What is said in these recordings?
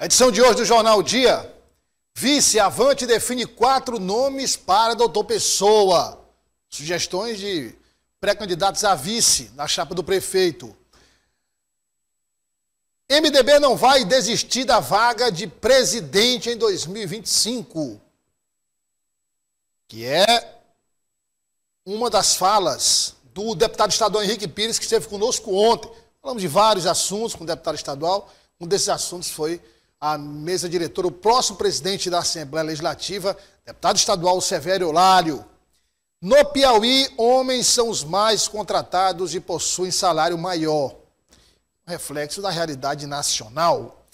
A edição de hoje do jornal Dia. Vice Avante define quatro nomes para doutor Pessoa. Sugestões de pré-candidatos a vice na chapa do prefeito. MDB não vai desistir da vaga de presidente em 2025. Que é uma das falas do deputado estadual Henrique Pires, que esteve conosco ontem. Falamos de vários assuntos com o deputado estadual. Um desses assuntos foi a mesa diretora, o próximo presidente da Assembleia Legislativa, deputado estadual Severo Olário. No Piauí, homens são os mais contratados e possuem salário maior. Reflexo da realidade nacional.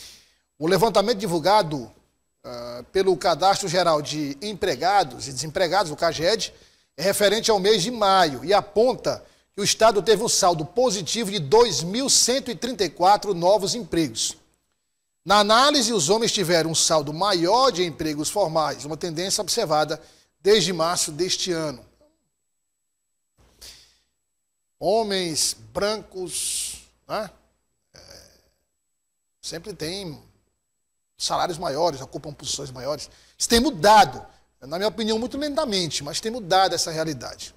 O levantamento divulgado uh, pelo Cadastro Geral de Empregados e Desempregados, o CAGED, é referente ao mês de maio e aponta que o Estado teve um saldo positivo de 2.134 novos empregos. Na análise, os homens tiveram um saldo maior de empregos formais, uma tendência observada desde março deste ano. Homens brancos né? é, sempre têm salários maiores, ocupam posições maiores. Isso tem mudado, na minha opinião, muito lentamente, mas tem mudado essa realidade.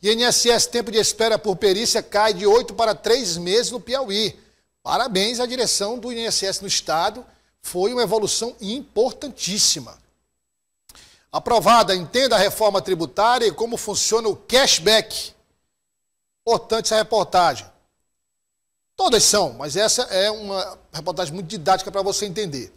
INSS, tempo de espera por perícia, cai de 8 para 3 meses no Piauí. Parabéns à direção do INSS no Estado, foi uma evolução importantíssima. Aprovada, entenda a reforma tributária e como funciona o cashback. Importante essa reportagem. Todas são, mas essa é uma reportagem muito didática para você entender.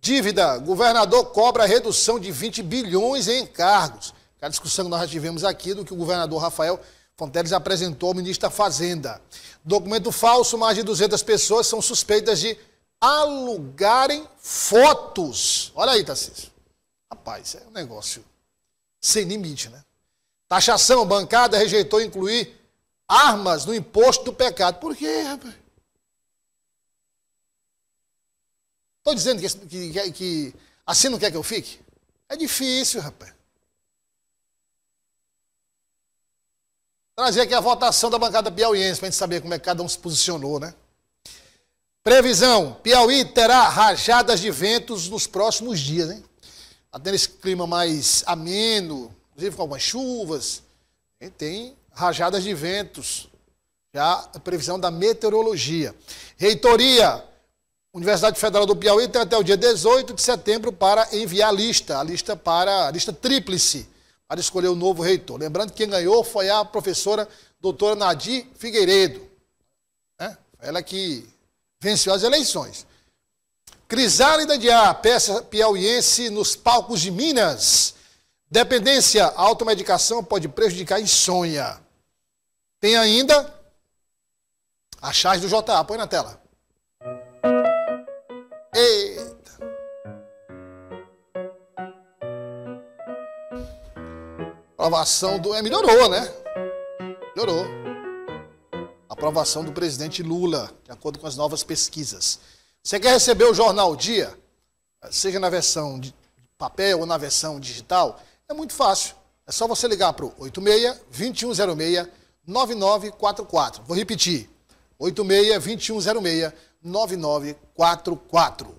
Dívida, governador cobra redução de 20 bilhões em encargos. É a discussão que nós já tivemos aqui do que o governador Rafael Fonteles apresentou ao ministro da Fazenda. Documento falso, mais de 200 pessoas são suspeitas de alugarem fotos. Olha aí, Tarcísio. Rapaz, é um negócio sem limite, né? Taxação, bancada rejeitou incluir armas no imposto do pecado. Por quê, rapaz? Estou dizendo que, que, que assim não quer que eu fique? É difícil, rapaz. Trazer aqui a votação da bancada piauiense, para a gente saber como é que cada um se posicionou, né? Previsão: Piauí terá rajadas de ventos nos próximos dias, hein? Até nesse clima mais ameno, inclusive com algumas chuvas, tem rajadas de ventos. Já a previsão da meteorologia. Reitoria, Universidade Federal do Piauí tem até o dia 18 de setembro para enviar a lista, a lista para a lista tríplice para escolher o novo reitor. Lembrando que quem ganhou foi a professora doutora Nadir Figueiredo. Né? Ela que venceu as eleições. Crisálida de A, peça piauiense nos palcos de Minas. Dependência, automedicação pode prejudicar insônia. Tem ainda a charge do JA, põe na tela. aprovação do. É, melhorou, né? Melhorou. A aprovação do presidente Lula, de acordo com as novas pesquisas. Você quer receber o jornal Dia? Seja na versão de papel ou na versão digital? É muito fácil. É só você ligar para o 86 2106 9944. Vou repetir. 86 2106 9944.